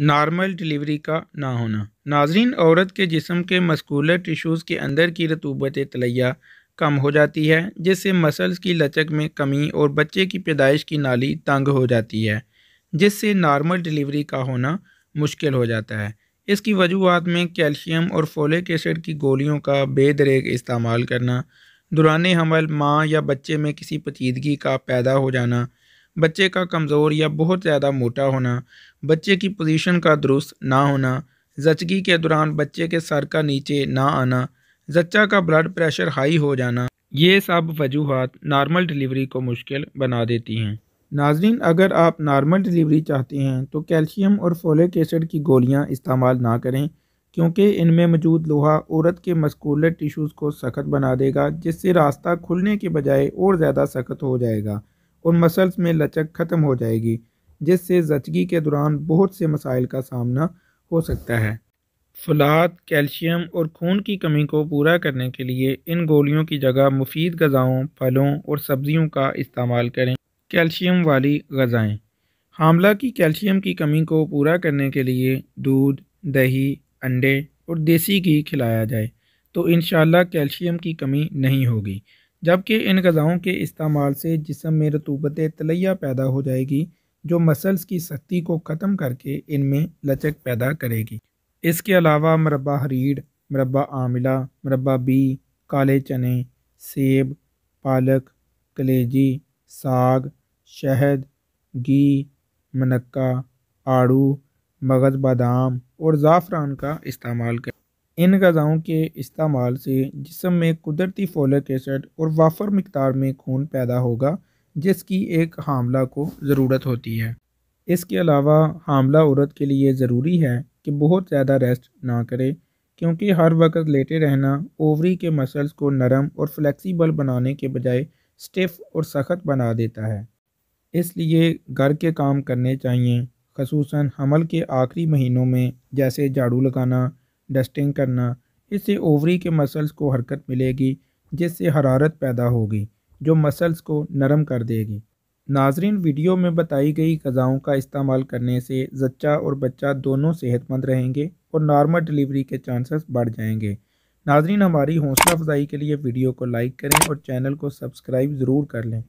normal delivery का ना होना नाजरीन औरत के जिसम के मस्कुलर टिश्यूज़ के अंदर की रतूबत तलैया कम हो जाती है जिससे मसल्स की लचक में कमी और बच्चे की पैदाइश की नाली तंग हो जाती है जिससे नॉर्मल डिलीवरी का होना मुश्किल हो जाता है इसकी वजूहत में कैल्शियम और फोलिक एसिड की गोलियों का बेदरेग इस्तेमाल करना दुरान हमल माँ या बच्चे में किसी पचीदगी का पैदा हो जाना बच्चे का कमज़ोर या बहुत ज़्यादा मोटा होना बच्चे की पोजीशन का दुरुस्त ना होना जचगी के दौरान बच्चे के सर का नीचे ना आना जच्चा का ब्लड प्रेशर हाई हो जाना ये सब वजूहत नॉर्मल डिलीवरी को मुश्किल बना देती हैं नाजरीन अगर आप नॉर्मल डिलीवरी चाहते हैं तो कैल्शियम और फोलिक एसिड की गोलियां इस्तेमाल ना करें क्योंकि इनमें मौजूद लोहा औरत के मस्कुलर टिश्यूज़ को सख्त बना देगा जिससे रास्ता खुलने के बजाय और ज़्यादा सख्त हो जाएगा और मसल्स में लचक ख़त्म हो जाएगी जिससे जचगी के दौरान बहुत से मसाइल का सामना हो सकता है फलाद कैल्शियम और खून की कमी को पूरा करने के लिए इन गोलियों की जगह मुफीद गज़ाओं फलों और सब्जियों का इस्तेमाल करें कैल्शियम वाली गज़ाएँ हामला की कैल्शियम की कमी को पूरा करने के लिए दूध दही अंडे और देसी घी खिलाया जाए तो इन कैल्शियम की कमी नहीं होगी जबकि इन गज़ाओं के इस्तेमाल से जिसम में रतूबत तलैया पैदा हो जाएगी जो मसल्स की सख्ती को ख़त्म करके इनमें लचक पैदा करेगी इसके अलावा मरबा हरीड मरबा आमला मरबा बी काले चने सेब पालक कलेजी साग शहद घी मनक्का आड़ू मगज़ बादाम और ज़ाफ़रान का इस्तेमाल करें इन गज़ाओं के इस्तेमाल से जिसम में कुदरती फोलिक एसड और वाफर मकदार में खून पैदा होगा जिसकी एक हामला को ज़रूरत होती है इसके अलावा हामला औरत के लिए ज़रूरी है कि बहुत ज़्यादा रेस्ट ना करे क्योंकि हर वक्त लेटे रहना ओवरी के मसल्स को नरम और फ्लेक्सिबल बनाने के बजाय स्टिफ और सख्त बना देता है इसलिए घर के काम करने चाहिए खसूस हमल के आखिरी महीनों में जैसे झाड़ू लगाना डस्टिंग करना इससे ओवरी के मसल्स को हरकत मिलेगी जिससे हरारत पैदा होगी जो मसल्स को नरम कर देगी नाजरीन वीडियो में बताई गई गज़ाओं का इस्तेमाल करने से जच्चा और बच्चा दोनों सेहतमंद रहेंगे और नॉर्मल डिलीवरी के चांसेस बढ़ जाएंगे नाजरीन हमारी हौसला अफजाई के लिए वीडियो को लाइक करें और चैनल को सब्सक्राइब ज़रूर कर लें